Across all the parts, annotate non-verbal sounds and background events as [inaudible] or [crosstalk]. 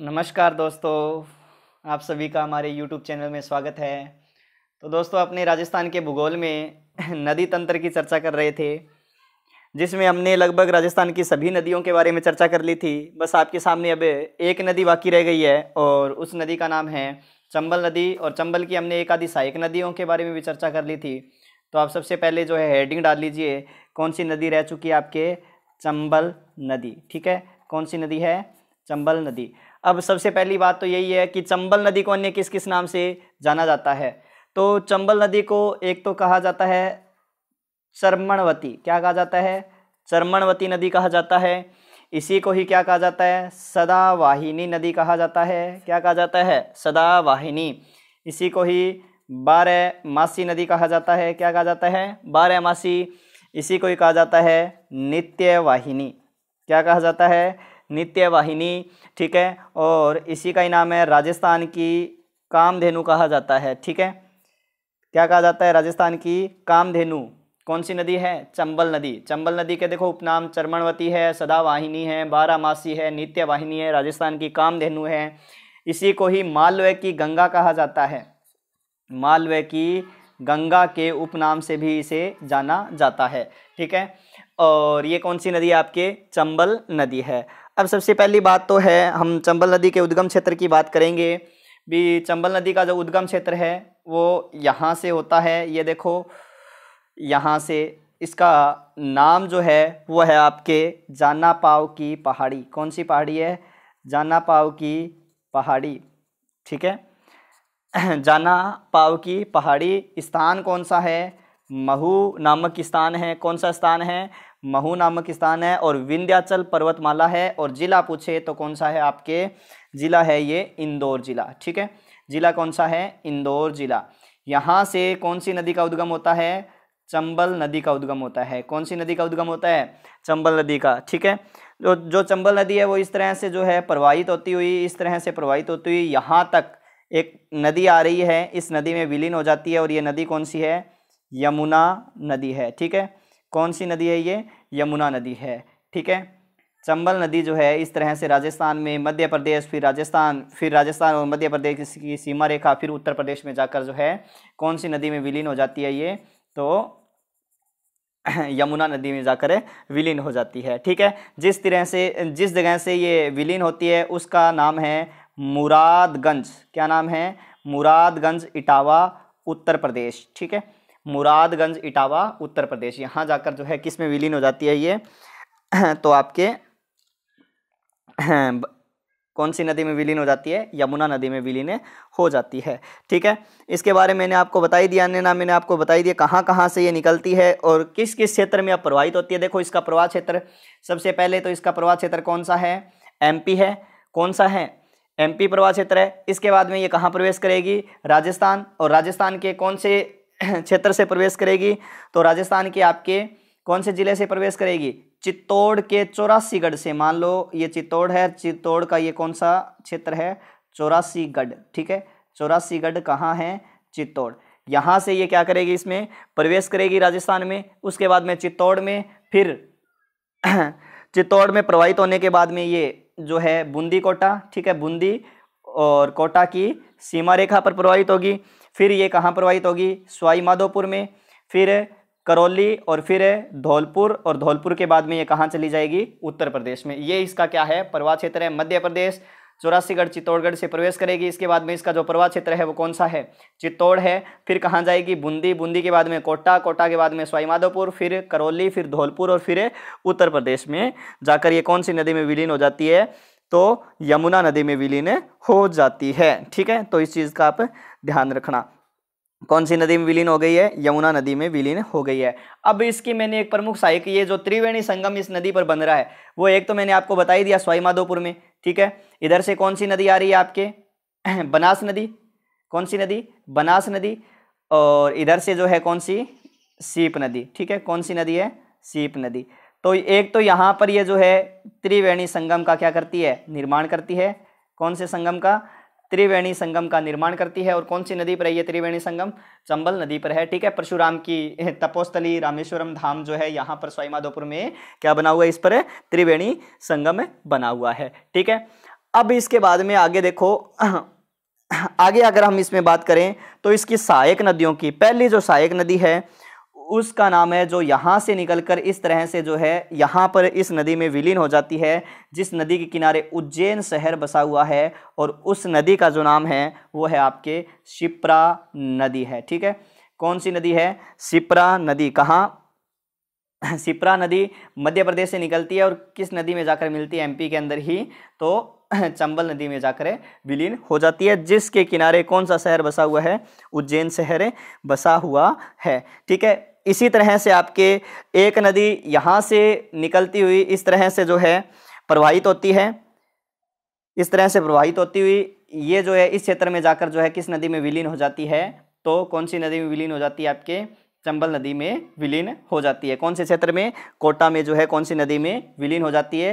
नमस्कार दोस्तों आप सभी का हमारे YouTube चैनल में स्वागत है तो दोस्तों अपने राजस्थान के भूगोल में [laughs] नदी तंत्र की चर्चा कर रहे थे जिसमें हमने लगभग राजस्थान की सभी नदियों के बारे में चर्चा कर ली थी बस आपके सामने अब एक नदी बाकी रह गई है और उस नदी का नाम है चंबल नदी और चंबल की हमने एक आदि सहायक नदियों के बारे में भी चर्चा कर ली थी तो आप सबसे पहले जो है हेडिंग डाल लीजिए कौन सी नदी रह चुकी है आपके चंबल नदी ठीक है कौन सी नदी है चंबल नदी अब सबसे पहली बात तो यही है कि चंबल नदी को अन्य किस किस नाम से जाना जाता है तो चंबल नदी को एक तो कहा जाता है चर्मणवती क्या कहा जाता है चर्मणवती नदी कहा जाता है इसी को ही क्या कहा जाता है सदावाहिनी नदी कहा जाता है क्या कहा जाता है सदावाहिनी इसी को ही बारह मासी नदी कहा जाता है क्या कहा जाता है बारह मासी इसी को ही कहा जाता है नित्य वाहिनी क्या कहा जाता है नित्य वाहिनी ठीक है और इसी का ही नाम है राजस्थान की कामधेनु कहा जाता है ठीक है क्या कहा जाता है राजस्थान की कामधेनु कौन सी नदी है चंबल नदी चंबल नदी के देखो उपनाम चरमणवती है सदावाहिनी है बारामासी है नित्य वाहिनी है राजस्थान की कामधेनु है इसी को ही मालवे की गंगा कहा जाता है मालवे की गंगा के उपनाम से भी इसे जाना जाता है ठीक है और ये कौन सी नदी है आपके चंबल नदी है अब सबसे पहली बात तो है हम चंबल नदी के उद्गम क्षेत्र की बात करेंगे भी चंबल नदी का जो उद्गम क्षेत्र है वो यहाँ से होता है ये देखो यहाँ से इसका नाम जो है वो है आपके जाना पाव की पहाड़ी कौन सी पहाड़ी है जाना पाव की पहाड़ी ठीक है [clears throat] जाना पाव की पहाड़ी स्थान कौन सा है महू नामक स्थान है कौन सा स्थान है महू नामक स्थान है और विंध्याचल पर्वतमाला है और जिला पूछे तो कौन सा है आपके जिला है ये इंदौर जिला ठीक है जिला कौन सा है इंदौर जिला यहाँ से कौन सी नदी का उद्गम होता है चंबल नदी का उद्गम होता है कौन सी नदी का उद्गम होता है चंबल नदी का ठीक है जो तो जो चंबल नदी है वो इस तरह से जो है प्रवाहित होती हुई इस तरह से प्रवाहित होती हुई यहाँ तक एक नदी आ रही है इस नदी में विलीन हो जाती है और ये नदी कौन सी है यमुना नदी है ठीक है कौन सी नदी है ये यमुना नदी है ठीक है चंबल नदी जो है इस तरह से राजस्थान में मध्य प्रदेश फिर राजस्थान फिर राजस्थान और मध्य प्रदेश की सीमा रेखा फिर उत्तर प्रदेश में जाकर जो है कौन सी नदी में विलीन हो जाती है ये तो [clears throat] यमुना नदी में जाकर विलीन हो जाती है ठीक है जिस तरह से जिस जगह से ये विलीन होती है उसका नाम है मुरादगंज क्या नाम है मुरादगंज इटावा उत्तर प्रदेश ठीक है मुरादगंज इटावा उत्तर प्रदेश यहाँ जाकर जो है किस में विलीन हो जाती है ये [clears throat] तो आपके [clears throat] कौन सी नदी में विलीन हो जाती है यमुना नदी में विलीन हो जाती है ठीक है इसके बारे में मैंने आपको बताई दिया अन्य नाम मैंने आपको बताई दिया कहाँ कहाँ से ये निकलती है और किस किस क्षेत्र में अब प्रवाहित होती है देखो इसका प्रवाह क्षेत्र सबसे पहले तो इसका प्रवाह क्षेत्र कौन सा है एम है कौन सा है एमपी प्रवाह क्षेत्र है इसके बाद में ये कहाँ प्रवेश करेगी राजस्थान और राजस्थान के कौन से क्षेत्र से प्रवेश करेगी तो राजस्थान के आपके कौन से ज़िले से प्रवेश करेगी चित्तौड़ के चौरासीगढ़ से मान लो ये चित्तौड़ है चित्तौड़ का ये कौन सा क्षेत्र है चौरासीगढ़ ठीक है चौरासीगढ़ कहाँ है चित्तौड़ यहाँ से ये क्या करेगी इसमें प्रवेश करेगी राजस्थान में उसके बाद में चित्तौड़ में फिर [clears throat] चित्तौड़ में प्रवाहित होने के बाद में ये जो है बूंदी कोटा ठीक है बूंदी और कोटा की सीमा रेखा पर प्रवाहित होगी फिर ये कहाँ प्रवाहित होगी स्वाई माधोपुर में फिर करौली और फिर धौलपुर और धौलपुर के बाद में ये कहाँ चली जाएगी उत्तर प्रदेश में ये इसका क्या है प्रवाह क्षेत्र है मध्य प्रदेश चौरासीगढ़ चित्तौड़गढ़ से प्रवेश करेगी इसके बाद में इसका जो प्रवाह क्षेत्र है वो कौन सा है चित्तौड़ है फिर कहाँ जाएगी बूंदी बूंदी के बाद में कोटा कोटा के बाद में स्वाईमाधोपुर फिर करौली फिर धौलपुर और फिर उत्तर प्रदेश में जाकर ये कौन सी नदी में विलीन हो जाती है तो यमुना नदी में विलीन हो जाती है ठीक है तो इस चीज़ का आप ध्यान रखना कौन सी नदी में विलीन हो गई है यमुना नदी में विलीन हो गई है अब इसकी मैंने एक प्रमुख सहायक ये जो त्रिवेणी संगम इस नदी पर बन रहा है वो एक तो मैंने आपको बता ही दिया स्वाईमाधोपुर में ठीक है इधर से कौन सी नदी आ रही है आपके [clears throat] बनास नदी कौन सी नदी बनास नदी और इधर से जो है कौन सी सीप नदी ठीक है कौन सी नदी है सीप नदी तो एक तो यहाँ पर ये जो है त्रिवेणी संगम का क्या करती है निर्माण करती है कौन से संगम का त्रिवेणी संगम का निर्माण करती है और कौन सी नदी पर है ये त्रिवेणी संगम चंबल नदी पर है ठीक है परशुराम की [laughs] तपोस्थली रामेश्वरम धाम जो है यहाँ पर स्वाईमाधोपुर में क्या बना हुआ है इस पर है त्रिवेणी संगम बना हुआ है ठीक है अब इसके बाद में आगे देखो [clears throat] आगे अगर हम इसमें बात करें तो इसकी सहायक नदियों की पहली जो सहायक नदी है उसका नाम है जो यहाँ से निकलकर इस तरह से जो है यहाँ पर इस नदी में विलीन हो जाती है जिस नदी के किनारे उज्जैन शहर बसा हुआ है और उस नदी का जो नाम है वो है आपके शिप्रा नदी है ठीक है कौन सी नदी है शिप्रा नदी कहाँ सिप्रा [clears throat] नदी मध्य प्रदेश से निकलती है और किस नदी में जाकर मिलती है एमपी के अंदर ही तो [clears throat] चंबल नदी में जाकर विलीन हो जाती है जिसके किनारे कौन सा शहर बसा हुआ है उज्जैन शहर बसा हुआ है ठीक है इसी तरह से आपके एक नदी यहाँ से निकलती हुई इस तरह से जो है प्रवाहित होती है इस तरह से प्रवाहित होती हुई ये जो है इस क्षेत्र में जाकर जो है किस नदी में विलीन हो जाती है तो कौन सी नदी में विलीन हो जाती है आपके चंबल नदी में विलीन हो जाती है कौन से क्षेत्र में कोटा में जो है कौन सी नदी में विलीन हो जाती है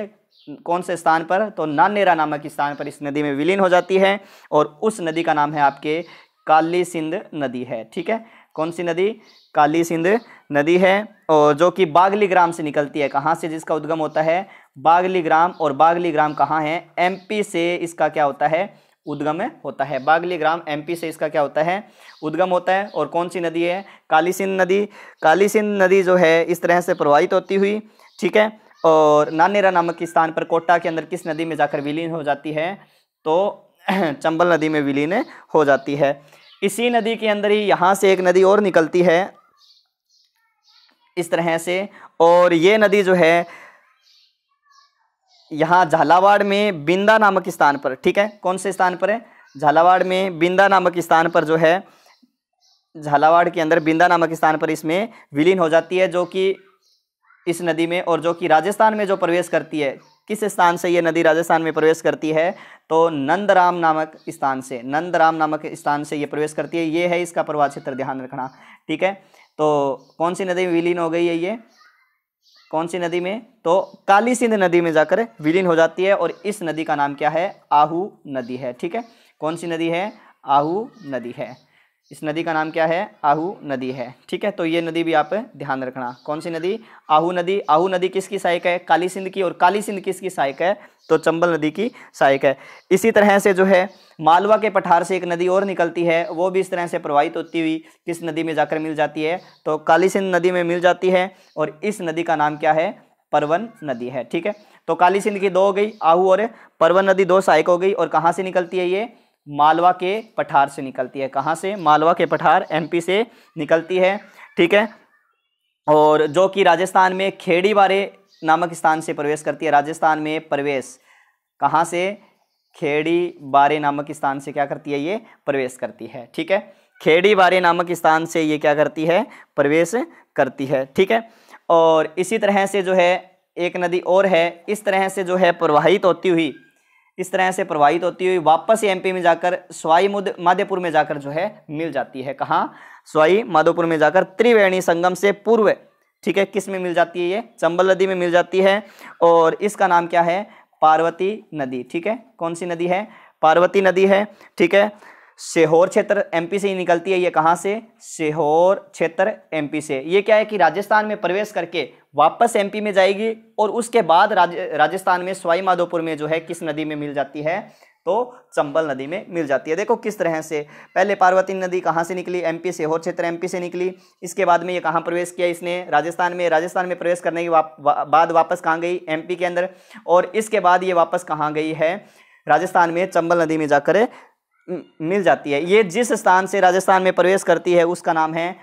कौन से स्थान पर तो नानेरा नामक स्थान पर इस नदी में विलीन हो जाती है और उस नदी का नाम है आपके काली सिंध नदी है ठीक है कौन सी नदी काली सिंध नदी है और जो कि बागली ग्राम से निकलती है कहाँ से जिसका उद्गम होता है बागली ग्राम और बागली ग्राम कहाँ है एमपी से इसका क्या होता है उद्गम होता है बागली ग्राम एमपी से इसका क्या होता है उद्गम होता है और कौन सी नदी है काली सिंध नदी काली सिंध नदी जो है इस तरह से प्रवाहित होती हुई ठीक है और नानेरा नामक स्थान पर कोटा के अंदर किस नदी में जाकर विलीन हो जाती है तो [clears throat] चंबल नदी में विलीन हो जाती है इसी नदी के अंदर ही यहाँ से एक नदी और निकलती है इस तरह से और ये नदी जो है यहाँ झालावाड़ में बिंदा नामक स्थान पर ठीक है कौन से स्थान पर है झालावाड़ में बिंदा नामक स्थान पर जो है झालावाड़ के अंदर बिंदा नामक स्थान पर इसमें विलीन हो जाती है जो कि इस नदी में और जो कि राजस्थान में जो प्रवेश करती है किस स्थान से ये नदी राजस्थान में प्रवेश करती है तो नंदराम नामक स्थान से नंदराम नामक स्थान से ये प्रवेश करती है ये है इसका प्रवाह क्षेत्र ध्यान रखना ठीक है तो कौन सी नदी में विलीन हो गई है ये कौन सी नदी में तो काली सिंध नदी में जाकर विलीन हो जाती है और इस नदी का नाम क्या है आहू नदी है ठीक है कौन सी नदी है आहू नदी है इस नदी का नाम क्या है आहू नदी है ठीक है तो ये नदी भी आप ध्यान रखना कौन सी नदी आहू नदी आहू नदी किसकी सहायक है काली सिंध की और काली सिंध किसकी सहायक है तो चंबल नदी की सहायक है इसी तरह से जो है मालवा के पठार से एक नदी और निकलती है वो भी इस तरह से प्रवाहित होती हुई किस नदी में जाकर मिल जाती है तो काली सिंध नदी में मिल जाती है और इस नदी का नाम क्या है परवन नदी है ठीक है तो काली सिंध की दो हो गई आहू और परवन नदी दो सहायक हो गई और कहाँ से निकलती है ये मालवा के पठार से निकलती है कहाँ से मालवा के पठार एमपी से निकलती है ठीक है और जो कि राजस्थान में खेड़ी बारे नामक स्थान से प्रवेश करती है राजस्थान में प्रवेश कहाँ से खेड़ी बारे नामक स्थान से क्या करती है ये प्रवेश करती है ठीक है खेड़ी बारे नामक स्थान से ये क्या करती है प्रवेश करती है ठीक है और इसी तरह से जो है एक नदी और है इस तरह से जो है प्रवाहित होती हुई इस तरह से प्रवाहित होती हुई वापस एमपी में जाकर स्वाई माधेपुर में जाकर जो है मिल जाती है कहाँ स्वाई माधोपुर में जाकर त्रिवेणी संगम से पूर्व ठीक है किस में मिल जाती है ये चंबल नदी में मिल जाती है और इसका नाम क्या है पार्वती नदी ठीक है कौन सी नदी है पार्वती नदी है ठीक है सेहोर क्षेत्र एमपी से ही निकलती है ये कहाँ से शेहोर क्षेत्र एमपी से ये क्या है कि राजस्थान में प्रवेश करके वापस एमपी में जाएगी और उसके बाद राज, राजस्थान में स्वाई माधोपुर में जो है किस नदी में मिल जाती है तो चंबल नदी में मिल जाती है देखो किस तरह से पहले पार्वती नदी कहाँ से निकली एमपी से सेहोर क्षेत्र एमपी से निकली इसके बाद में ये कहाँ प्रवेश किया इसने राजस्थान में राजस्थान में प्रवेश करने के वाप, वा, बाद वापस कहाँ गई एमपी के अंदर और इसके बाद ये वापस कहाँ गई है राजस्थान में चंबल नदी में जाकर मिल जाती है ये जिस स्थान से राजस्थान में प्रवेश करती है उसका नाम है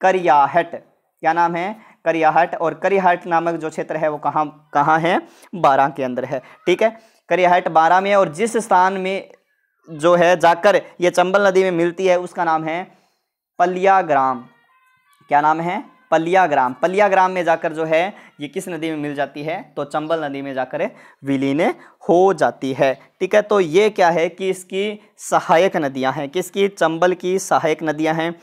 करियाहट क्या नाम है करियाहट और करियाहट नामक जो क्षेत्र है वो कहाँ कहाँ है बारह के अंदर है ठीक है करियाहट बारह में और जिस स्थान में जो है जाकर ये चंबल नदी में मिलती है उसका नाम है पलिया ग्राम क्या नाम है पलियाग्राम पलियाग्राम में जाकर जो है ये किस नदी में मिल जाती है तो चंबल नदी में जाकर विलीन हो जाती है ठीक है तो ये क्या है कि इसकी सहायक नदियां हैं किसकी चंबल की सहायक नदियां हैं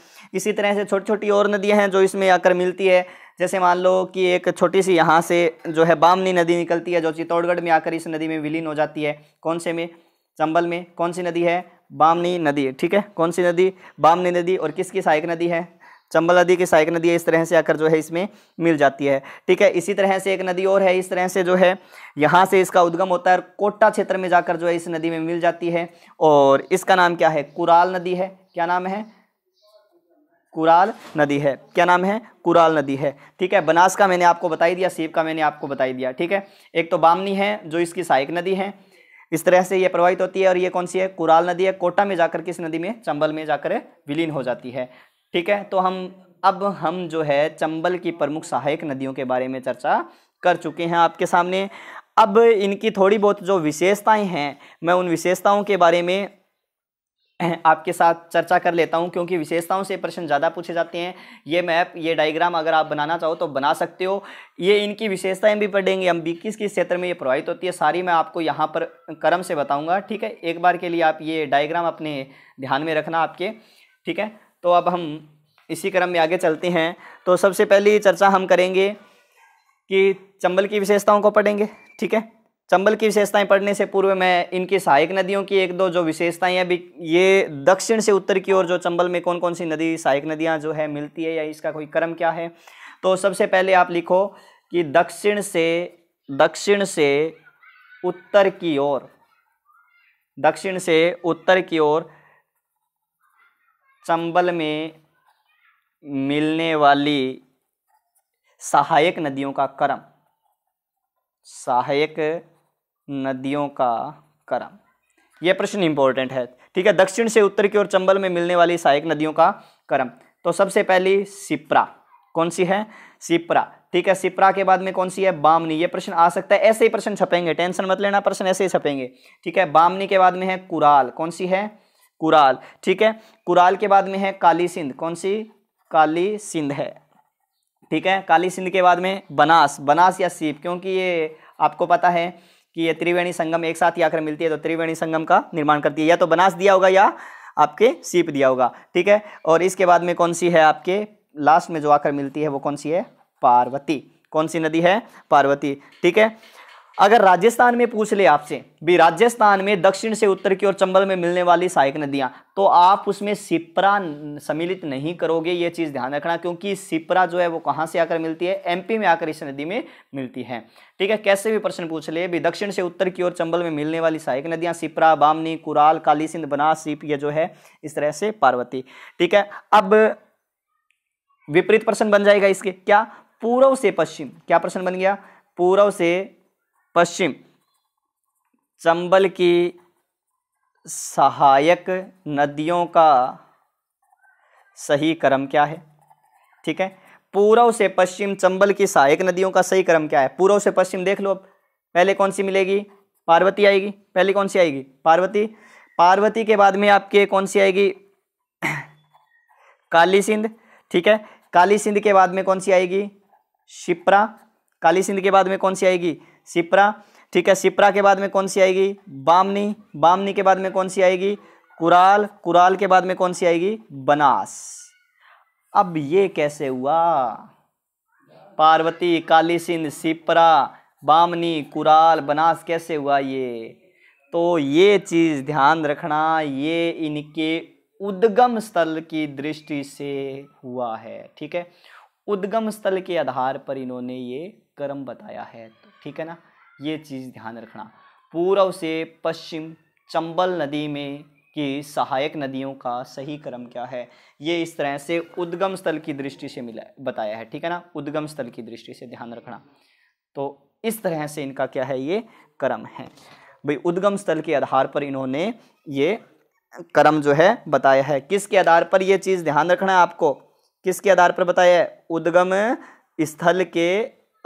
इसी तरह से छोटी छोटी और नदियां हैं जो इसमें आकर मिलती है जैसे मान लो कि एक छोटी सी यहाँ से जो है बामनी नदी निकलती है जो चित्तौड़गढ़ में आकर इस नदी में विलीन हो जाती है कौन से में चंबल में कौन सी नदी है बामनी नदी ठीक है कौन सी नदी बामनी नदी और किसकी सहायक नदी है चंबल नदी की सहायक नदी है इस तरह से आकर जो है इसमें मिल जाती है ठीक है इसी तरह से एक नदी और है इस तरह से जो है यहाँ से इसका उद्गम होता है कोटा क्षेत्र में जाकर जो है इस नदी में मिल जाती है और इसका नाम क्या है कुराल नदी है क्या नाम है कुराल नदी है क्या नाम है कुराल नदी है ठीक है बनास का मैंने आपको बताई दिया सीप का मैंने आपको बताई दिया ठीक है एक तो बामनी है जो इसकी सहायक नदी है इस तरह से ये प्रवाहित होती है और ये कौन सी है कुराल नदी है कोटा में जाकर किस नदी में चंबल में जाकर विलीन हो जाती है ठीक है तो हम अब हम जो है चंबल की प्रमुख सहायक नदियों के बारे में चर्चा कर चुके हैं आपके सामने अब इनकी थोड़ी बहुत जो विशेषताएं हैं मैं उन विशेषताओं के बारे में आपके साथ चर्चा कर लेता हूं क्योंकि विशेषताओं से प्रश्न ज़्यादा पूछे जाते हैं ये मैप ये डायग्राम अगर आप बनाना चाहो तो बना सकते हो ये इनकी विशेषताएं भी पढ़ेंगे हम बी किस किस क्षेत्र में ये प्रभावित होती है सारी मैं आपको यहाँ पर क्रम से बताऊँगा ठीक है एक बार के लिए आप ये डायग्राम अपने ध्यान में रखना आपके ठीक है तो अब हम इसी क्रम में आगे चलते हैं तो सबसे पहली चर्चा हम करेंगे कि चंबल की विशेषताओं को पढ़ेंगे ठीक है चंबल की विशेषताएं पढ़ने से पूर्व मैं इनकी सहायक नदियों की एक दो जो विशेषताएं अभी ये दक्षिण से उत्तर की ओर जो चंबल में कौन कौन सी नदी सहायक नदियां जो है मिलती है या इसका कोई क्रम क्या है तो सबसे पहले आप लिखो कि दक्षिण से दक्षिण से उत्तर की ओर दक्षिण से उत्तर की ओर चंबल में मिलने वाली सहायक नदियों का क्रम सहायक नदियों का क्रम यह प्रश्न इंपॉर्टेंट है ठीक है दक्षिण से उत्तर की ओर चंबल में मिलने वाली सहायक नदियों का क्रम तो सबसे पहली सिप्रा कौन सी है सिप्रा ठीक है सिप्रा के बाद में कौन सी है बामनी ये प्रश्न आ सकता है ऐसे ही प्रश्न छपेंगे टेंशन मत लेना प्रश्न ऐसे ही छपेंगे ठीक है बामनी के बाद में है कुराल कौन सी है कुराल ठीक है कुराल के बाद में है काली सिंध कौन सी काली सिंध है ठीक है काली सिंध के बाद में बनास बनास या सीप क्योंकि ये आपको पता है कि ये त्रिवेणी संगम एक साथ ही आकर मिलती है तो त्रिवेणी संगम का निर्माण करती है या तो बनास दिया होगा या आपके सीप दिया होगा ठीक है और इसके बाद में कौन सी है आपके लास्ट में जो आकर मिलती है वो कौन सी है पार्वती कौन सी नदी है पार्वती ठीक है अगर राजस्थान में पूछ ले आपसे भी राजस्थान में दक्षिण से उत्तर की ओर चंबल में मिलने वाली सहायक नदियां तो आप उसमें सिपरा सम्मिलित नहीं करोगे ये चीज़ ध्यान रखना क्योंकि सिपरा जो है वो कहाँ से आकर मिलती है एमपी में आकर इस नदी में मिलती है ठीक है कैसे भी प्रश्न पूछ ले भी दक्षिण से उत्तर की ओर चंबल में मिलने वाली सहायक नदियां सिपरा बामनी कुराल काली सिंध बनास सीप ये जो है इस तरह से पार्वती ठीक है अब विपरीत प्रश्न बन जाएगा इसके क्या पूर्व से पश्चिम क्या प्रश्न बन गया पूर्व से पश्चिम चंबल की सहायक नदियों का सही क्रम क्या है ठीक है पूर्व से पश्चिम चंबल की सहायक नदियों का सही क्रम क्या है पूर्व से पश्चिम देख लो अब पहले कौन सी मिलेगी पार्वती आएगी पहले कौन सी आएगी पार्वती पार्वती के बाद में आपके कौन सी आएगी [clears throat] काली सिंध ठीक है काली सिंध के बाद में कौन सी आएगी शिप्रा काली सिंध के बाद में कौन सी आएगी सिप्रा ठीक है सिप्रा के बाद में कौन सी आएगी बामनी बामनी के बाद में कौन सी आएगी कुराल कुराल के बाद में कौन सी आएगी बनास अब ये कैसे हुआ पार्वती काली सिंध सिपरा बामनी कुराल बनास कैसे हुआ ये तो ये चीज़ ध्यान रखना ये इनके उद्गम स्थल की दृष्टि से हुआ है ठीक है उद्गम स्थल के आधार पर इन्होंने ये कर्म बताया है ठीक है ना ये चीज़ ध्यान रखना पूर्व से पश्चिम चंबल नदी में की सहायक नदियों का सही क्रम क्या है ये इस तरह से उद्गम स्थल की दृष्टि से मिला बताया है ठीक है ना उद्गम स्थल की दृष्टि से ध्यान रखना तो इस तरह से इनका क्या है ये क्रम है भाई उद्गम स्थल के आधार पर इन्होंने ये क्रम जो है बताया है किसके आधार पर ये चीज़ ध्यान रखना है आपको किसके आधार पर बताया है उद्गम स्थल के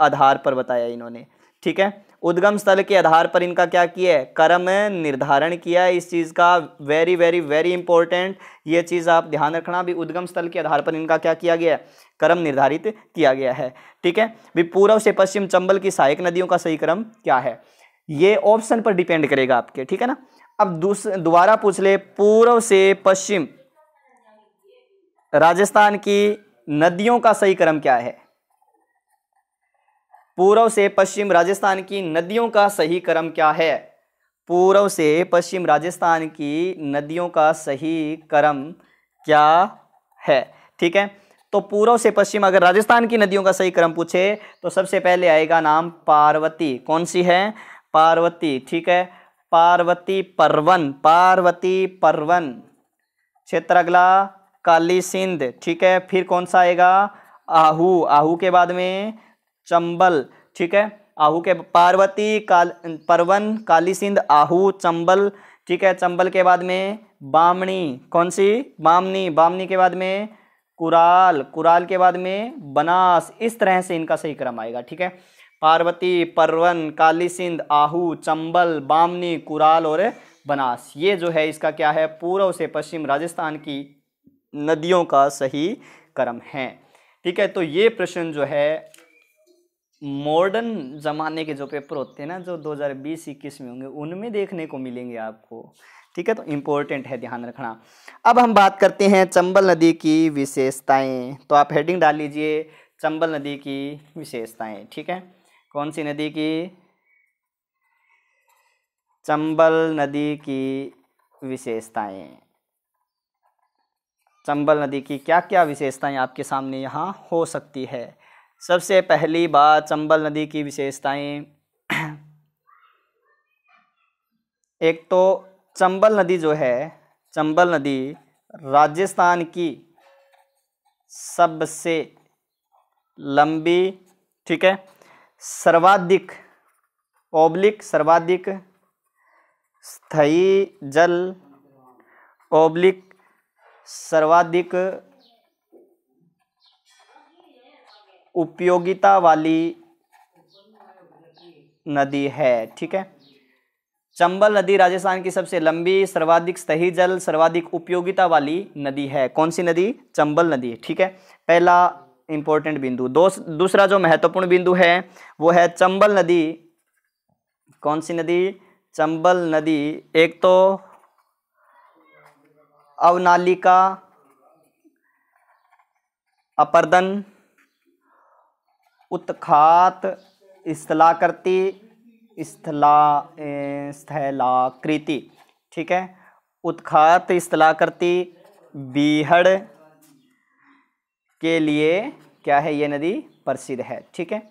आधार पर बताया इन्होंने ठीक है उद्गम स्थल के आधार पर इनका क्या किया है कर्म निर्धारण किया है इस चीज़ का वेरी वेरी वेरी इंपॉर्टेंट ये चीज़ आप ध्यान रखना भी उद्गम स्थल के आधार पर इनका क्या किया गया है कर्म निर्धारित किया गया है ठीक है भी पूर्व से पश्चिम चंबल की सहायक नदियों का सही क्रम क्या है ये ऑप्शन पर डिपेंड करेगा आपके ठीक है ना अब दोबारा पूछ ले पूर्व से पश्चिम राजस्थान की नदियों का सही क्रम क्या है पूर्व से पश्चिम राजस्थान की नदियों का सही क्रम क्या है पूर्व से पश्चिम राजस्थान की नदियों का सही क्रम क्या है ठीक है तो पूर्व से पश्चिम अगर राजस्थान की नदियों का सही क्रम पूछे तो सबसे पहले आएगा नाम पार्वती कौन सी है पार्वती ठीक है पार्वती परवन पार्वती परवन क्षेत्र अगला काली सिंध ठीक है फिर कौन सा आएगा आहू आहू के बाद में चंबल ठीक है आहू के पार्वती काल परवन काली सिंध आहू चंबल ठीक है चंबल के बाद में बामनी कौन सी बामनी बामनी के बाद में कुराल कुराल के बाद में बनास इस तरह से इनका सही क्रम आएगा ठीक है पार्वती परवन काली सिंध आहू चंबल बामनी कुराल और बनास ये जो है इसका क्या है पूर्व से पश्चिम राजस्थान की नदियों का सही क्रम है ठीक है तो ये प्रश्न जो है मॉडर्न ज़माने के जो पेपर होते हैं ना जो 2020-21 में होंगे उनमें देखने को मिलेंगे आपको ठीक है तो इम्पोर्टेंट है ध्यान रखना अब हम बात करते हैं चंबल नदी की विशेषताएं तो आप हेडिंग डाल लीजिए चंबल नदी की विशेषताएं ठीक है कौन सी नदी की चंबल नदी की विशेषताएं चंबल नदी की क्या क्या विशेषताएं आपके सामने यहाँ हो सकती है सबसे पहली बात चंबल नदी की विशेषताएं एक तो चंबल नदी जो है चंबल नदी राजस्थान की सबसे लंबी ठीक है सर्वाधिक ओब्लिक सर्वाधिक स्थायी जल ओब्लिक सर्वाधिक उपयोगिता वाली नदी है ठीक है चंबल नदी राजस्थान की सबसे लंबी सर्वाधिक सही जल सर्वाधिक उपयोगिता वाली नदी है कौन सी नदी चंबल नदी ठीक है पहला इंपॉर्टेंट बिंदु दो दूसरा जो महत्वपूर्ण बिंदु है वो है चंबल नदी कौन सी नदी चंबल नदी एक तो अवनालिका अपर्दन उत्खात स्थलाकृति स्थला स्थलाकृति ठीक है उत्खात स्थलाकृति बीहड़ के लिए क्या है ये नदी प्रसिद्ध है ठीक है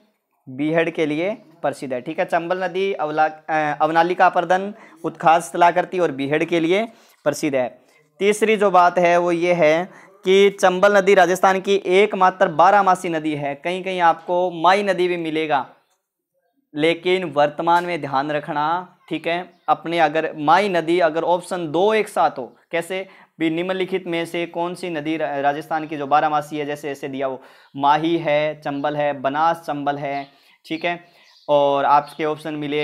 बीहड़ के लिए प्रसिद्ध है ठीक है चंबल नदी अवला अवनालिका प्रदन उत्खात स्थलाकृति और बीहड़ के लिए प्रसिद्ध है तीसरी जो बात है वो ये है कि चंबल नदी राजस्थान की एकमात्र बारहमासी नदी है कहीं कहीं आपको माई नदी भी मिलेगा लेकिन वर्तमान में ध्यान रखना ठीक है अपने अगर माई नदी अगर ऑप्शन दो एक साथ हो कैसे भी निम्नलिखित में से कौन सी नदी राजस्थान की जो बारहमासी है जैसे ऐसे दिया वो माही है चंबल है बनास चंबल है ठीक है और आपके ऑप्शन मिले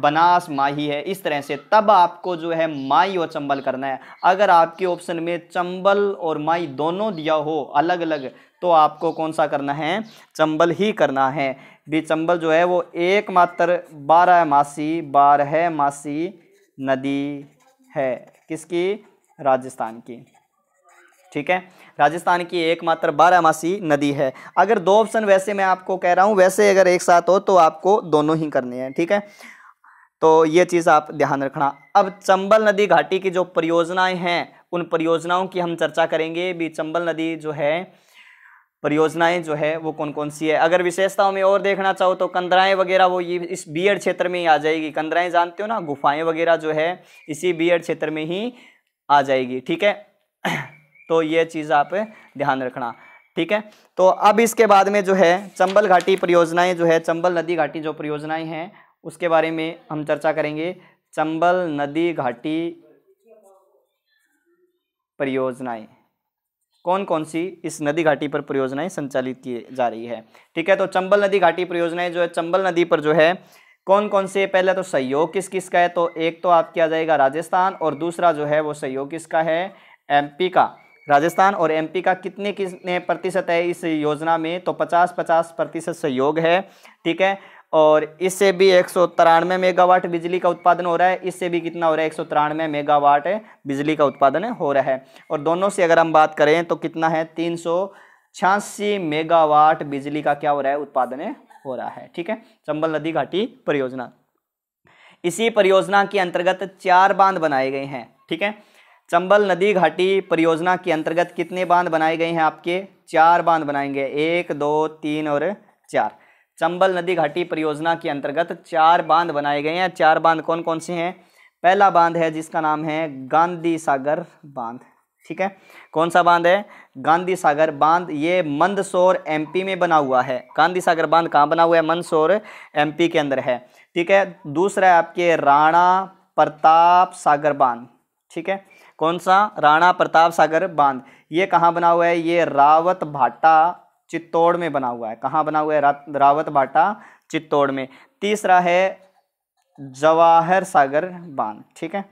बनास माही है इस तरह से तब आपको जो है माई और चंबल करना है अगर आपके ऑप्शन में चंबल और माई दोनों दिया हो अलग अलग तो आपको कौन सा करना है चंबल ही करना है भी चंबल जो है वो एकमात्र बारह मासी बारह मासी नदी है किसकी राजस्थान की ठीक है राजस्थान की एकमात्र बारहमासी नदी है अगर दो ऑप्शन वैसे मैं आपको कह रहा हूँ वैसे अगर एक साथ हो तो आपको दोनों ही करने हैं ठीक है तो ये चीज़ आप ध्यान रखना अब चंबल नदी घाटी की जो परियोजनाएं हैं उन परियोजनाओं की हम चर्चा करेंगे भी चंबल नदी जो है परियोजनाएं जो है वो कौन कौन सी है अगर विशेषताओं में और देखना चाहो तो कंदराएं वगैरह वो ये इस बीएड क्षेत्र में ही आ जाएगी कंदराएं जानते हो ना गुफाएं वगैरह जो है इसी बीएड क्षेत्र में ही आ जाएगी ठीक है तो ये चीज़ आप ध्यान रखना ठीक है तो अब इसके बाद में जो है चंबल घाटी परियोजनाएं जो है चंबल नदी घाटी जो परियोजनाएं हैं उसके बारे में हम चर्चा करेंगे चंबल नदी घाटी परियोजनाएं कौन कौन सी इस नदी घाटी पर परियोजनाएं संचालित की जा रही है ठीक है तो चंबल नदी घाटी परियोजनाएं जो है चंबल नदी पर जो है कौन कौन से पहले तो सहयोग किस किस का है तो एक तो आपके आ जाएगा राजस्थान और दूसरा जो है वो सहयोग किसका है एमपी का राजस्थान और एमपी का कितने कितने प्रतिशत है इस योजना में तो 50-50 प्रतिशत सहयोग है ठीक है और इससे भी एक सौ तिरानवे मेगावाट बिजली का उत्पादन हो रहा है इससे भी कितना हो रहा है एक सौ तिरानवे मेगावाट बिजली का उत्पादन हो रहा है और दोनों से अगर हम बात करें तो कितना है तीन सौ छियासी मेगावाट बिजली का क्या हो रहा है उत्पादन हो रहा है ठीक है चंबल नदी घाटी परियोजना इसी परियोजना के अंतर्गत चार बांध बनाए गए हैं ठीक है चंबल नदी घाटी परियोजना के अंतर्गत कितने बांध बनाए गए हैं आपके चार बांध बनाएंगे एक दो तीन और चार चंबल नदी घाटी परियोजना के अंतर्गत चार बांध बनाए गए हैं चार बांध कौन कौन से हैं पहला बांध है जिसका नाम है गांधी सागर बांध ठीक है कौन सा बांध है गांधी सागर बांध ये मंदसौर एमपी में बना हुआ है गांधी सागर बांध कहाँ बना हुआ है मंदसौर एमपी के अंदर है ठीक है दूसरा है आपके राणा प्रताप सागर बांध ठीक है कौन सा राणा प्रताप सागर बांध ये कहाँ बना हुआ है ये रावत भाटा चित्तौड़ में बना हुआ है कहाँ बना हुआ है रा, रावत भाटा चित्तौड़ में तीसरा है जवाहर सागर बांध ठीक है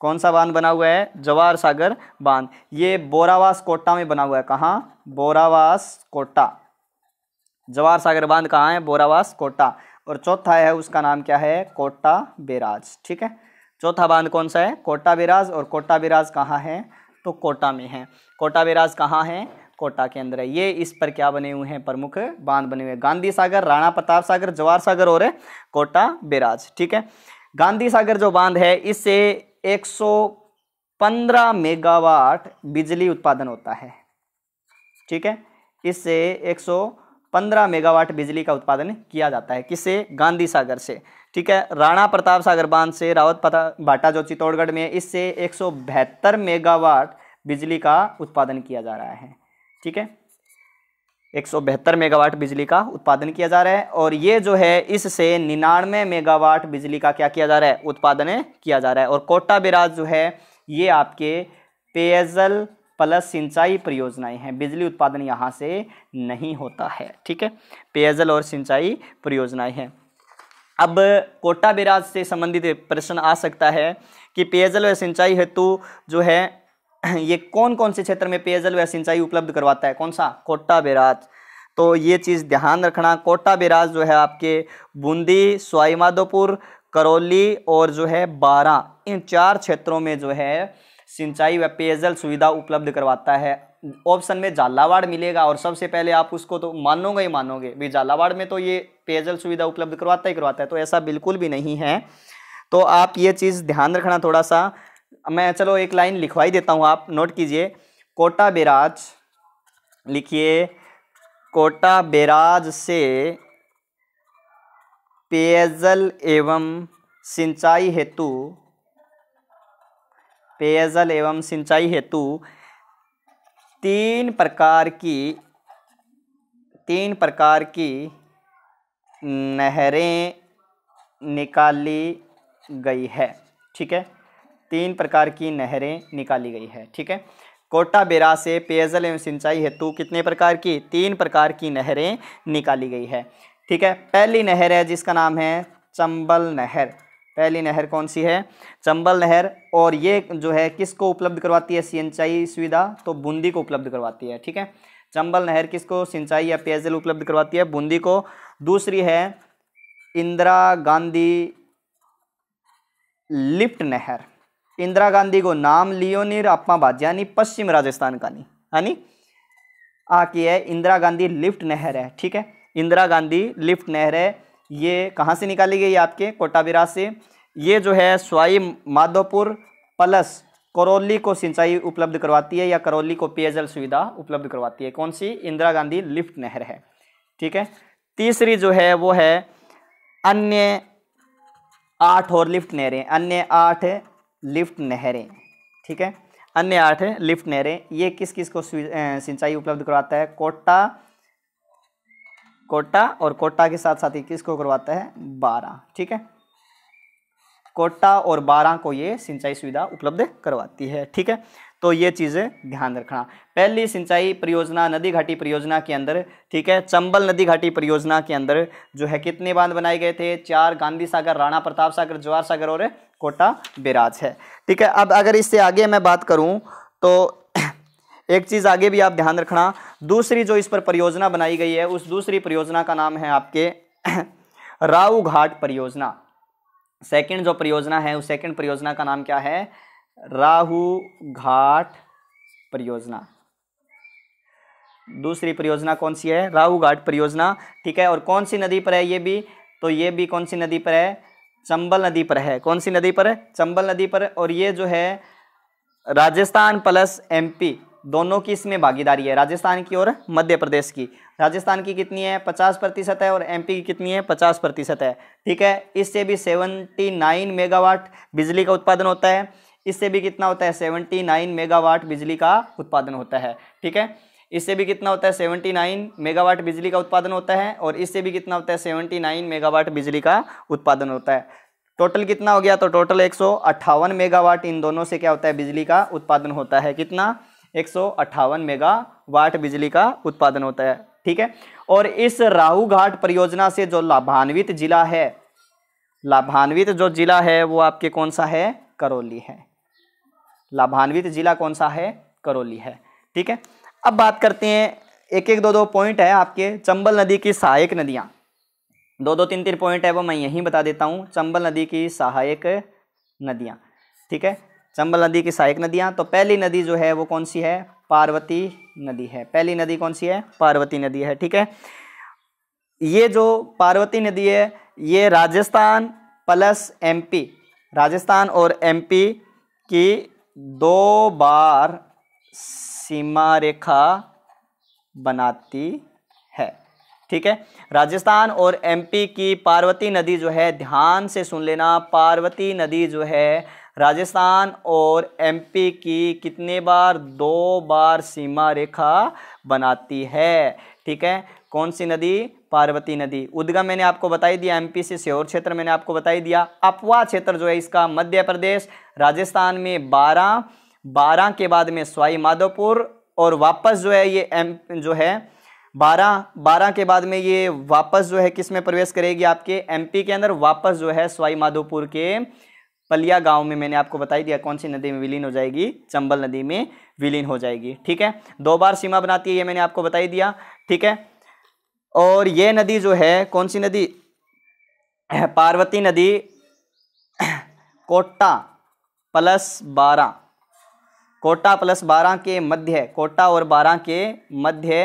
कौन सा बांध बना हुआ है जवाहर सागर बांध ये बोरावास कोटा में बना हुआ है कहाँ बोरावास कोटा जवाहर सागर बांध कहाँ है बोरावास कोटा और चौथा है उसका नाम क्या है कोटा बेराज ठीक है चौथा बांध कौन सा है कोटा बिराज और कोटा बिराज कहाँ है तो कोटा में है कोटा बिराज कहाँ है कोटा के अंदर है ये इस पर क्या बने हुए हैं प्रमुख बांध बने हुए हैं गांधी सागर राणा प्रताप सागर जवाहर सागर और कोटा बिराज ठीक है गांधी सागर जो बांध है इससे 115 मेगावाट बिजली उत्पादन होता है ठीक है इससे 115 मेगावाट बिजली का उत्पादन किया जाता है किससे गांधी सागर से ठीक है राणा प्रताप सागर बांध से रावत पता भाटा जो चित्तौड़गढ़ में है इससे एक मेगावाट बिजली का उत्पादन किया जा रहा है ठीक है एक मेगावाट बिजली का उत्पादन किया जा रहा है और ये जो है इससे निन्यानवे मेगावाट बिजली का क्या किया जा रहा है उत्पादन किया जा रहा है और कोटा बिराज जो है ये आपके पेयजल प्लस सिंचाई परियोजनाएं हैं बिजली उत्पादन यहाँ से नहीं होता है ठीक है पेयजल और सिंचाई परियोजनाएं हैं अब कोटा बिराज से संबंधित प्रश्न आ सकता है कि पेयजल व सिंचाई हेतु जो है ये कौन कौन से क्षेत्र में पेयजल व सिंचाई उपलब्ध करवाता है कौन सा कोटा बिराज तो ये चीज़ ध्यान रखना कोटा बिराज जो है आपके बूंदी स्वाईमाधोपुर करौली और जो है बारह इन चार क्षेत्रों में जो है सिंचाई व पेयजल सुविधा उपलब्ध करवाता है ऑप्शन में झालावाड़ मिलेगा और सबसे पहले आप उसको तो मानोगे ही मानोगे भाई झालावाड़ में तो ये पेयजल सुविधा उपलब्ध करवाता ही करवाता है तो ऐसा बिल्कुल भी नहीं है तो आप ये चीज़ ध्यान रखना थोड़ा सा मैं चलो एक लाइन लिखवाई देता हूँ आप नोट कीजिए कोटा बेराज लिखिए कोटा बेराज से पेयजल एवं सिंचाई हेतु पेयजल एवं सिंचाई हेतु तीन प्रकार की तीन प्रकार की नहरें निकाली गई है ठीक है तीन प्रकार की नहरें निकाली गई है ठीक है कोटा बेरा से पेयजल एवं सिंचाई हेतु कितने प्रकार की तीन प्रकार की नहरें निकाली गई है ठीक है पहली नहर है जिसका नाम है चंबल नहर पहली नहर कौन सी है चंबल नहर और ये जो है किसको उपलब्ध करवाती है सिंचाई सुविधा तो बूंदी को उपलब्ध करवाती है ठीक है चंबल नहर किसको सिंचाई या पेयजल उपलब्ध करवाती है बूंदी को दूसरी है इंदिरा गांधी लिफ्ट नहर इंदिरा गांधी को नाम लियो नी यानी पश्चिम राजस्थान का नी आ की है इंदिरा गांधी लिफ्ट नहर है ठीक है इंदिरा गांधी लिफ्ट नहर है ये कहाँ से निकाली गई आपके कोटाबिरा से ये जो है स्वाई माधोपुर प्लस करौली को सिंचाई उपलब्ध करवाती है या करौली को पेयजल सुविधा उपलब्ध करवाती है कौन सी इंदिरा गांधी लिफ्ट नहर है ठीक है तीसरी जो है वो है अन्य आठ और लिफ्ट नहरें अन्य आठ लिफ्ट नहरें ठीक है अन्य आठ लिफ्ट नहरें ये किस किस को सिंचाई उपलब्ध करवाता है कोटा कोटा और कोटा के साथ साथ इक्कीस को करवाता है बारह ठीक है कोटा और बारह को ये सिंचाई सुविधा उपलब्ध करवाती है ठीक है तो ये चीज़ें ध्यान रखना पहली सिंचाई परियोजना नदी घाटी परियोजना के अंदर ठीक है चंबल नदी घाटी परियोजना के अंदर जो है कितने बांध बनाए गए थे चार गांधी सागर राणा प्रताप सागर ज्वार सागर और कोटा बिराज है ठीक है अब अगर इससे आगे मैं बात करूं तो एक चीज़ आगे भी आप ध्यान रखना दूसरी जो इस पर परियोजना बनाई गई है उस दूसरी परियोजना का नाम है आपके [clears throat] राव घाट परियोजना सेकंड जो परियोजना है उस सेकंड परियोजना का नाम क्या है राहु घाट परियोजना दूसरी परियोजना कौन सी है राहु घाट परियोजना ठीक है और कौन सी नदी पर है ये भी तो ये भी कौन सी नदी पर है चंबल नदी पर है कौन सी नदी पर है चंबल नदी पर और ये जो है राजस्थान प्लस एमपी दोनों की इसमें भागीदारी है राजस्थान की और मध्य प्रदेश की राजस्थान की कितनी है पचास प्रतिशत है और एमपी की कितनी है पचास प्रतिशत है ठीक है इससे भी सेवेंटी नाइन मेगावाट बिजली का उत्पादन होता है इससे भी कितना होता है सेवेंटी नाइन मेगावाट बिजली का उत्पादन होता है ठीक है इससे भी कितना होता है सेवेंटी नाइन मेगावाट बिजली का उत्पादन होता है और इससे भी कितना होता है सेवेंटी नाइन मेगावाट बिजली का उत्पादन होता है टोटल कितना हो गया तो टोटल एक मेगावाट इन दोनों से क्या होता है बिजली का उत्पादन होता है कितना एक मेगा वाट बिजली का उत्पादन होता है ठीक है और इस राहु घाट परियोजना से जो लाभान्वित जिला है लाभान्वित जो जिला है वो आपके कौन सा है करौली है लाभान्वित जिला कौन सा है करौली है ठीक है अब बात करते हैं एक एक दो दो पॉइंट है आपके चंबल नदी की सहायक नदियाँ दो दो तीन तीन पॉइंट है वो मैं यहीं बता देता हूँ चंबल नदी की सहायक नदियाँ ठीक है चंबल नदी की सहायक नदियाँ तो पहली नदी जो है वो कौन सी है पार्वती नदी है पहली नदी कौन सी है पार्वती नदी है ठीक है ये जो पार्वती नदी है ये राजस्थान प्लस एमपी राजस्थान और एमपी की दो बार सीमा रेखा बनाती है ठीक है राजस्थान और एमपी की पार्वती नदी जो है ध्यान से सुन लेना पार्वती नदी जो है राजस्थान और एमपी की कितने बार दो बार सीमा रेखा बनाती है ठीक है कौन सी नदी पार्वती नदी उद्गम मैंने आपको बताई दिया एमपी से सीहोर क्षेत्र मैंने आपको बताई दिया अपवा क्षेत्र जो है इसका मध्य प्रदेश राजस्थान में बारह बारह के बाद में स्वाई माधोपुर और वापस जो है ये एम जो है बारह बारह के बाद में ये वापस जो है किस में प्रवेश करेगी आपके एमपी के अंदर वापस जो है स्वाई माधोपुर के पलिया गांव में मैंने आपको बताई दिया कौन सी नदी में विलीन हो जाएगी चंबल नदी में विलीन हो जाएगी ठीक है दो बार सीमा बनाती है ये मैंने आपको बताई दिया ठीक है और ये नदी जो है कौन सी नदी पार्वती नदी कोटा प्लस बारह कोटा प्लस बारह के मध्य कोटा और बारह के मध्य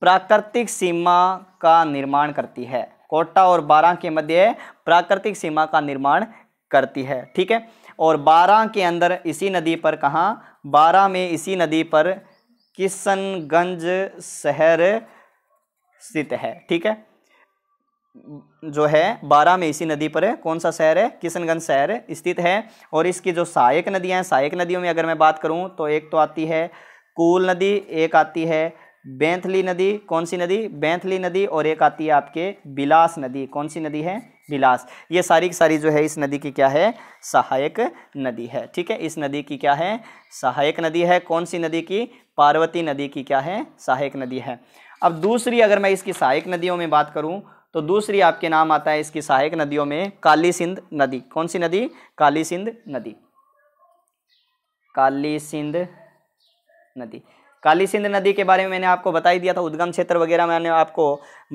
प्राकृतिक सीमा का निर्माण करती है कोटा और बारह के मध्य प्राकृतिक सीमा का निर्माण करती है ठीक है और बारह के अंदर इसी नदी पर कहाँ बारह में इसी नदी पर किशनगंज शहर स्थित है ठीक है जो है बारह में इसी नदी पर है कौन सा शहर है किशनगंज शहर स्थित है और इसकी जो सहायक नदियाँ हैं सहायक नदियों में अगर मैं बात करूँ तो एक तो आती है कूल नदी एक आती है बैंथली नदी कौन सी नदी बैंथली नदी और एक आती है आपके बिलास नदी कौन सी नदी है बिलास ये सारी की सारी जो है इस नदी की क्या है सहायक नदी है ठीक है इस नदी की क्या है सहायक नदी है कौन सी नदी की पार्वती नदी की क्या है सहायक नदी है अब दूसरी अगर मैं इसकी सहायक नदियों में बात करूं तो दूसरी आपके नाम आता है इसकी सहायक नदियों में काली सिंध नदी कौन सी नदी काली सिंध नदी काली सिंध नदी काली सिंध नदी के बारे में मैंने आपको बताई दिया था उद्गम क्षेत्र वगैरह मैंने आपको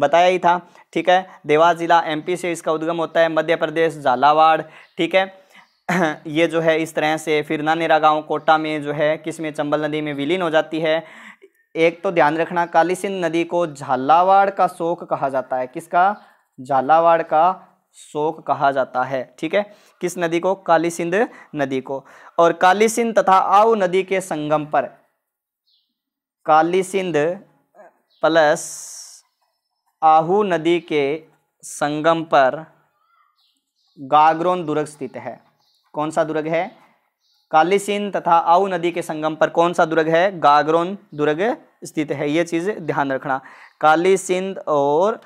बताया ही था ठीक है देवास ज़िला एमपी से इसका उद्गम होता है मध्य प्रदेश झालावाड़ ठीक है [clears throat] ये जो है इस तरह से फिर नानेरा गाँव कोटा में जो है किस में चंबल नदी में विलीन हो जाती है एक तो ध्यान रखना काली सिंध नदी को झालावाड़ का शोक कहा जाता है किसका झालावाड़ का शोक कहा जाता है ठीक है किस नदी को काली सिंध नदी को और काली सिंध तथा आऊ नदी के संगम पर काली सिंध प्लस आहू नदी के संगम पर गागरोन दुर्ग स्थित है कौन सा दुर्ग है काली सिंध तथा आऊ नदी के संगम पर कौन सा दुर्ग है गागरोन दुर्ग स्थित है ये चीज़ ध्यान रखना काली सिंध और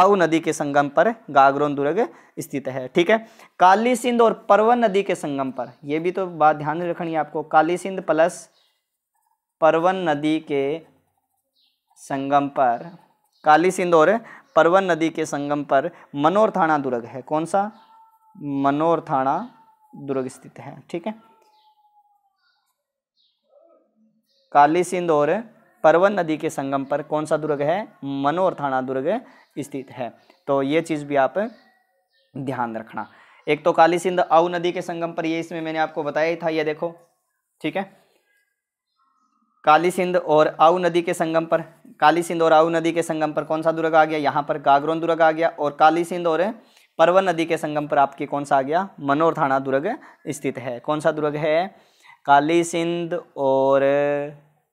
आऊ नदी के संगम पर गागरोन दुर्ग स्थित है ठीक है काली सिंध और परवन नदी के संगम पर यह भी तो बात ध्यान रखनी है आपको काली सिंध प्लस परवन नदी के संगम पर काली सिंध और परवन नदी के संगम पर मनोर थाना दुर्ग है कौन सा मनोर थाना दुर्ग स्थित है ठीक है काली सिंध और परवन नदी के संगम पर कौन सा दुर्ग है मनोर थाना दुर्ग स्थित है तो ये चीज़ भी आप ध्यान रखना एक तो काली सिंध आऊ नदी के संगम पर ये इसमें मैंने आपको बताया ही था ये देखो ठीक है काली सिंध और आऊ नदी के संगम पर काली सिंध और आऊ नदी के संगम पर कौन सा दुर्ग आ गया यहाँ पर गागरोन दुर्ग आ गया और काली सिंध और परवन नदी के संगम पर आपके कौन सा आ गया मनोर थाना दुर्ग स्थित है कौन सा दुर्ग है काली सिंध और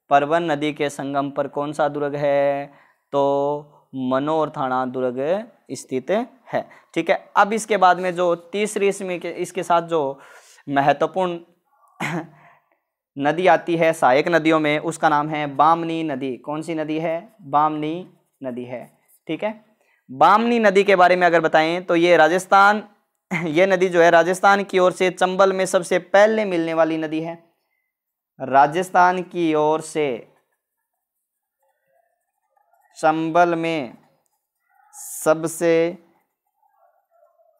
परवन नदी के संगम पर कौन सा दुर्ग है तो मनोर थाना दुर्ग स्थित है ठीक है अब इसके बाद में जो तीसरी इसमें के इसके साथ जो महत्वपूर्ण नदी आती है सहायक नदियों में उसका नाम है बामनी नदी कौन सी नदी है बामनी नदी है ठीक है बामनी नदी के बारे में अगर बताएं तो ये राजस्थान [laughs] ये नदी जो है राजस्थान की ओर से चंबल में सबसे पहले मिलने वाली नदी है राजस्थान की ओर से चंबल में सबसे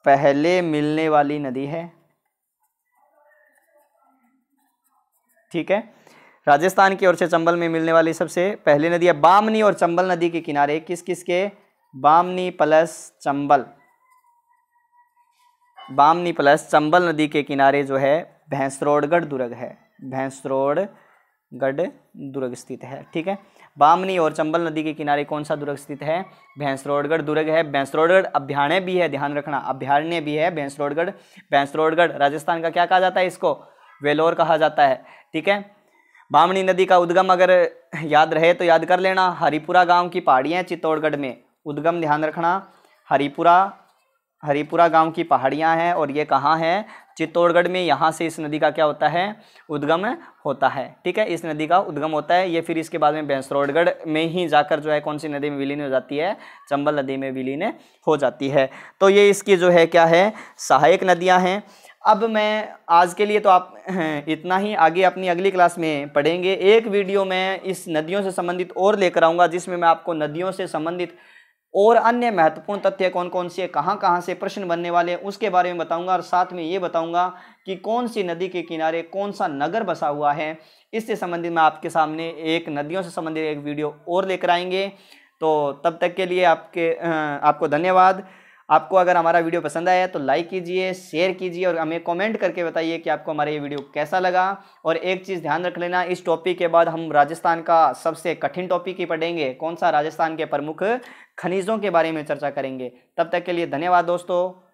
पहले मिलने वाली नदी है ठीक है राजस्थान की ओर से चंबल में मिलने वाली सबसे पहली नदी है बामनी और चंबल नदी के किनारे किस किस के बामनी प्लस चंबल बामनी प्लस चंबल नदी के किनारे जो है भैंसरोडगढ़ दुर्ग है भैंसरोडगढ़ दुर्ग स्थित है ठीक है बामनी और चंबल नदी के किनारे कौन सा दुर्ग स्थित है भैंसरोडगढ़ दुर्ग है भैंसरोडगढ़ अभ्यारण्य भी है ध्यान रखना अभ्यारण्य भी है भैंसरोडगढ़ भैंसरोडगढ़ राजस्थान का क्या कहा जाता है इसको वेलोर कहा जाता है ठीक है बामणी नदी का उद्गम अगर याद रहे तो याद कर लेना हरिपुरा गांव की पहाड़ियाँ चित्तौड़गढ़ में उद्गम ध्यान रखना हरिपुरा हरिपुरा गांव की पहाड़ियाँ हैं और ये कहाँ हैं चित्तौड़गढ़ में यहाँ से इस नदी का क्या होता है उद्गम होता है ठीक है इस नदी का उद्गम होता है ये फिर इसके बाद में भैंसरोडगढ़ में ही जाकर जो है कौन सी नदी में विलीन हो जाती है चंबल नदी में विलीन हो जाती है तो ये इसकी जो है क्या है सहायक नदियाँ हैं अब मैं आज के लिए तो आप इतना ही आगे अपनी अगली क्लास में पढ़ेंगे एक वीडियो मैं इस नदियों से संबंधित और लेकर आऊँगा जिसमें मैं आपको नदियों से संबंधित और अन्य महत्वपूर्ण तथ्य कौन कौन से कहाँ कहाँ से प्रश्न बनने वाले हैं उसके बारे में बताऊंगा और साथ में ये बताऊंगा कि कौन सी नदी के किनारे कौन सा नगर बसा हुआ है इससे संबंधित मैं आपके सामने एक नदियों से संबंधित एक वीडियो और लेकर आएंगे तो तब तक के लिए आपके आपको धन्यवाद आपको अगर हमारा वीडियो पसंद आया तो लाइक कीजिए शेयर कीजिए और हमें कमेंट करके बताइए कि आपको हमारा ये वीडियो कैसा लगा और एक चीज़ ध्यान रख लेना इस टॉपिक के बाद हम राजस्थान का सबसे कठिन टॉपिक ही पढ़ेंगे कौन सा राजस्थान के प्रमुख खनिजों के बारे में चर्चा करेंगे तब तक के लिए धन्यवाद दोस्तों